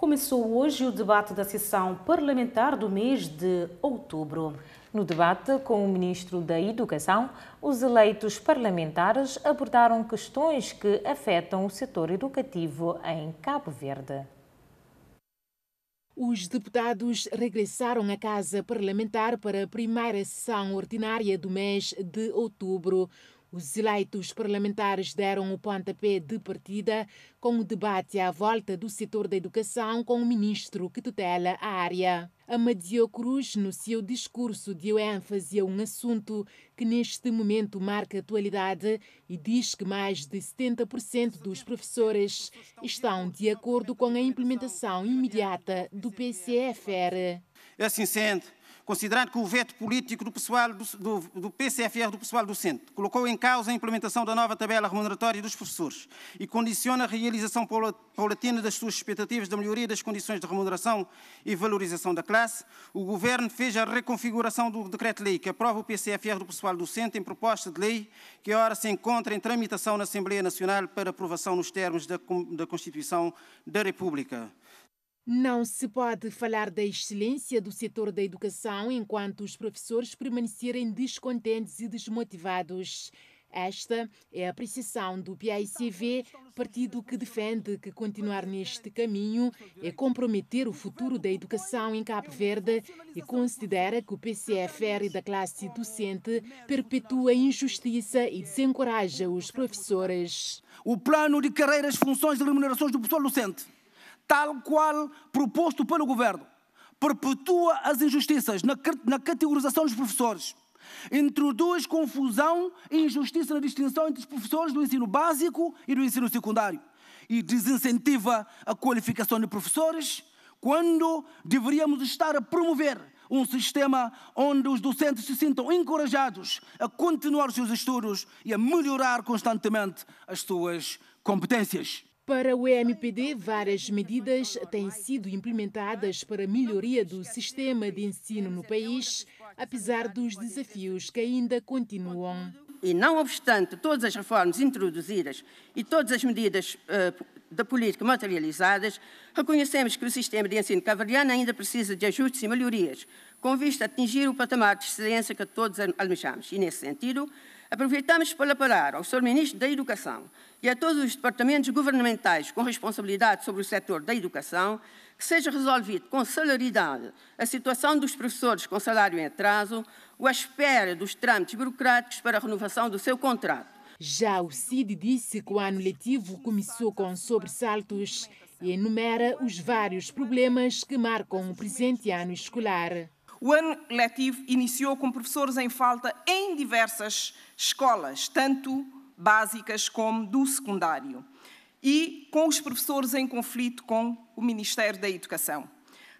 começou hoje o debate da sessão parlamentar do mês de outubro. No debate com o Ministro da Educação, os eleitos parlamentares abordaram questões que afetam o setor educativo em Cabo Verde. Os deputados regressaram à Casa Parlamentar para a primeira sessão ordinária do mês de outubro. Os eleitos parlamentares deram o pontapé de partida com o debate à volta do setor da educação com o ministro que tutela a área. Amadio Cruz, no seu discurso, deu ênfase a um assunto que neste momento marca atualidade e diz que mais de 70% dos professores estão de acordo com a implementação imediata do PCFR. É assim sendo considerando que o veto político do, pessoal do, do, PCFR do pessoal docente colocou em causa a implementação da nova tabela remuneratória dos professores e condiciona a realização paulatina das suas expectativas de melhoria das condições de remuneração e valorização da classe, o Governo fez a reconfiguração do decreto-lei que aprova o PCFR do pessoal docente em proposta de lei que agora se encontra em tramitação na Assembleia Nacional para aprovação nos termos da, da Constituição da República. Não se pode falar da excelência do setor da educação enquanto os professores permanecerem descontentes e desmotivados. Esta é a apreciação do PICV, partido que defende que continuar neste caminho é comprometer o futuro da educação em Cabo Verde e considera que o PCFR da classe docente perpetua injustiça e desencoraja os professores. O plano de carreiras, funções e remunerações do pessoal docente tal qual proposto pelo governo. Perpetua as injustiças na, na categorização dos professores. Introduz confusão e injustiça na distinção entre os professores do ensino básico e do ensino secundário. E desincentiva a qualificação de professores, quando deveríamos estar a promover um sistema onde os docentes se sintam encorajados a continuar os seus estudos e a melhorar constantemente as suas competências. Para o EMPD, várias medidas têm sido implementadas para a melhoria do sistema de ensino no país, apesar dos desafios que ainda continuam. E não obstante todas as reformas introduzidas e todas as medidas uh, da política materializadas, reconhecemos que o sistema de ensino cavaliano ainda precisa de ajustes e melhorias, com vista a atingir o patamar de excelência que todos almejamos. E, nesse sentido, Aproveitamos para apelar ao Sr. Ministro da Educação e a todos os departamentos governamentais com responsabilidade sobre o setor da educação que seja resolvido com celeridade a situação dos professores com salário em atraso ou à espera dos trâmites burocráticos para a renovação do seu contrato. Já o CID disse que o ano letivo começou com sobressaltos e enumera os vários problemas que marcam o presente ano escolar. O ano letivo iniciou com professores em falta em diversas escolas, tanto básicas como do secundário, e com os professores em conflito com o Ministério da Educação.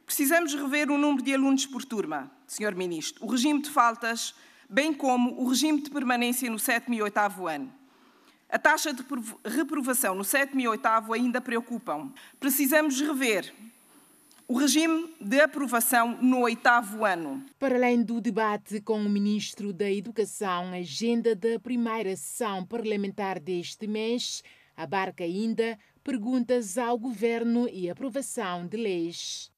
Precisamos rever o número de alunos por turma, Sr. Ministro, o regime de faltas, bem como o regime de permanência no 7 e 8 ano. A taxa de reprovação no 7 e 8 ainda preocupam. Precisamos rever o regime de aprovação no oitavo ano. Para além do debate com o Ministro da Educação, a agenda da primeira sessão parlamentar deste mês abarca ainda perguntas ao Governo e aprovação de leis.